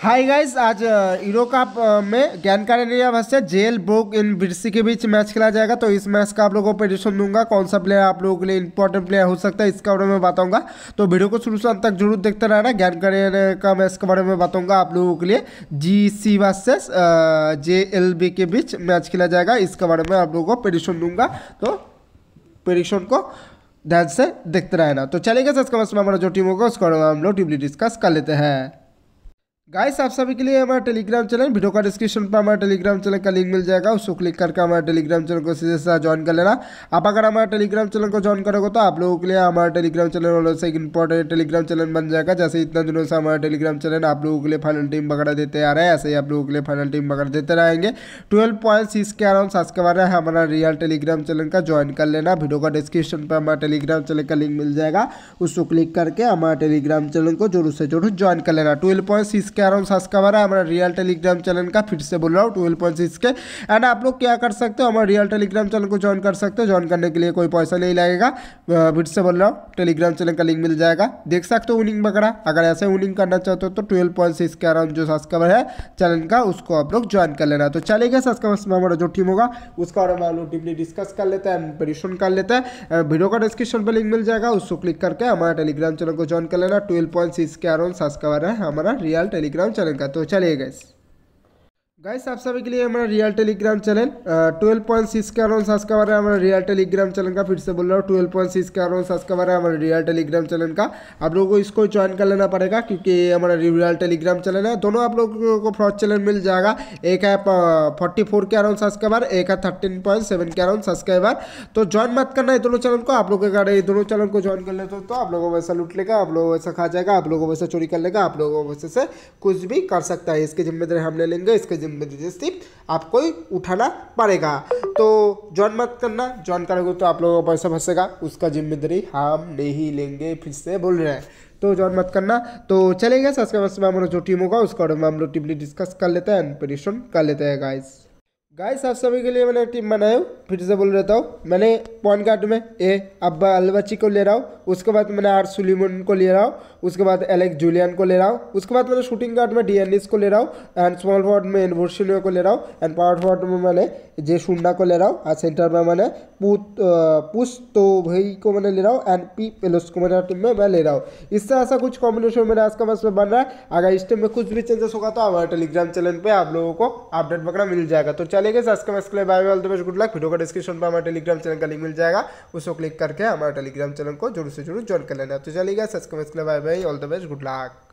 हाय guys आज euro cup में ज्ञान इंडिया वर्सेस जेल ब्रोक इन बिरसी के बीच मैच खेला जाएगा तो इस मैच का आप लोगों को प्रेडिक्शन दूंगा कौन सा प्लेयर आप लोगों के लिए इंपॉर्टेंट प्लेयर हो सकता है इसके बारे में बताऊंगा तो वीडियो को शुरू से अंत तक जरूर देखते रहना ज्ञान ज्ञानकारी का मैच के बारे में बताऊंगा आप लोगों के लिए जी सी वर्सेस जे के बीच मैच खेला जाएगा इसके बारे में आप लोगों को प्रेडिक्शन दूंगा तो प्रेडिक्शन को ध्यान से देखते रहना तो चलेगा सर इसका मैच में हमारा जो टीम होगा उसके बारे में हम लोग टीम डिस्कस कर लेते हैं गाइस आप सभी के लिए हमारा टेलीग्राम चैनल वीडियो का डिस्क्रिप्शन पर हमारा टेलीग्राम चैनल का लिंक मिल जाएगा उसको क्लिक करके हमारे टेलीग्राम चैनल को सीधे सीधा ज्वाइन कर लेना आप अगर हमारे टेलीग्राम चैनल को ज्वाइन करोगे तो आप लोगों के लिए हमारा टेलीग्राम चैनल से एक इंपॉर्टेंट टेलीग्राम चैनल बन जाएगा जैसे इतना दिनों से हमारा टेलीग्राम चैनल आप लोगों के लिए फाइनल टीम वगैरह देते आ रहे हैं ऐसे ही आप लोगों के लिए फाइनल टीम वगैरह देते रहेंगे ट्वेल्व पॉइंट सिक्स के अराउंड बारे में हमारा रियल टेलीग्राम चैनल का ज्वाइन कर लेना वीडियो का डिस्क्रिप्शन पर हमारा टेलीग्राम चैनल का लिंक मिल जाएगा उसको क्लिक करके हमारे टेलीग्राम चैनल को जरूर से जरूर ज्वाइन कर लेना ट्वेल्व पॉइंट सिक्स के आ रहा हूँ का बारा हमारा रियल टेलीग्राम चैनल का फिर से बोल रहा हूँ ट्वेल्व पॉइंट सिक्स के एंड आप लोग क्या कर सकते हो हमारे रियल टेलीग्राम चैनल को ज्वाइन कर सकते हो ज्वाइन करने के लिए कोई पैसा नहीं लगेगा फिर से बोल रहा हूँ टेलीग्राम चैनल का लिंक मिल जाएगा देख सकते हो विनिंग वगैरह अगर ऐसे विनिंग करना चाहते हो तो ट्वेल्व पॉइंट सिक्स के अराउंड जो सब्सक्राइबर है चैनल का उसको आप लोग ज्वाइन कर लेना तो चलेगा सब्सक्राइबर्स में हमारा जो टीम होगा उसका और हम लोग डीपली डिस्कस कर लेते हैं परिशन कर लेते हैं वीडियो का डिस्क्रिप्शन पर लिंक मिल जाएगा उसको क्लिक करके हमारा टेलीग्राम चैनल को ज्वाइन कर लेना ट्वेल्व पॉइंट सिक्स के अराउंड सब्सक्राइबर है हमारा रियल टेली टेलीग्राम चैनल का तो चलिए गैस गाइस आप सभी के लिए हमारा real Telegram channel twelve point six का अराउंड सब्सक्राइबर है हमारा रियल टेलीग्राम चैनल का फिर से बोल रहा हूँ ट्वेल्व पॉइंट सिक्स का अराउंड सब्सक्राइबर है हमारा रियल टेलीग्राम चैनल का आप लोगों को इसको ज्वाइन कर लेना पड़ेगा क्योंकि हमारा रियल टेलीग्राम चैनल है दोनों आप लोगों को फ्रॉड चैनल मिल जाएगा एक है फोर्टी फोर के अराउंड सब्सक्राइबर एक है थर्टीन पॉइंट सेवन के अराउंड सब्सक्राइबर तो ज्वाइन मत करना है दोनों चैनल को आप लोगों अगर ये दोनों चैनल को ज्वाइन कर लेते हो तो आप लोगों को वैसा लूट लेगा आप लोगों को वैसा खा जाएगा आप लोगों को वैसा चोरी कर लेगा आप लोगों को वैसे से कुछ भी कर सकता है इसकी जिम्मेदारी हम ले लेंगे इसके बजे से आपको ही उठाना पड़ेगा तो जॉन मत करना जॉन करोगे तो आप लोगों का पैसा फंसेगा उसका जिम्मेदारी हम नहीं लेंगे फिर से बोल रहे हैं तो जॉन मत करना तो चलेंगे सब्सक्राइबर्स में हम लोग जो टीम होगा उसका हम लोग टीम डिस्कस कर लेते हैं एंड प्रिडिक्शन कर लेते हैं गाइस गाइस आप सभी के लिए मैंने टीम बनाया हूँ फिर से बोल रहता हूँ मैंने पॉन कार्ड में ए अब्बा अलबची को ले रहा हूँ उसके बाद मैंने आर सुलीमन को ले रहा हूँ उसके बाद एलेक्स जूलियन को ले रहा हूँ उसके बाद मैंने शूटिंग कार्ड में डी को ले रहा हूँ एंड स्मॉल फॉर्ड में एनवोर्सिनियो को ले रहा हूँ एंड पावर फॉर्ड में मैंने जे शुंडा को ले रहा हूँ सेंटर में मैंने पुत पुश तो भई को मैंने ले रहा हूँ एंड पी पेलोस को मैंने टीम में मैं ले रहा हूँ इससे ऐसा कुछ कॉम्बिनेशन मेरे आज का बस में बन रहा है अगर इस टीम में कुछ भी चेंजेस होगा तो हमारे टेलीग्राम चैनल पर आप लोगों को अपडेट वगैरह मिल जाएगा तो चल चलिए गए आज के मैं लिए bye all the best good luck video का डिस्क्रिप्शन पर हमारे टेलीग्राम चैनल का लिंक मिल जाएगा उसको क्लिक करके हमारे टेलीग्राम चैनल को जरूर से जरूर ज्वाइन कर लेना तो चलिए गए आज के मैं लिए bye bye all the best good luck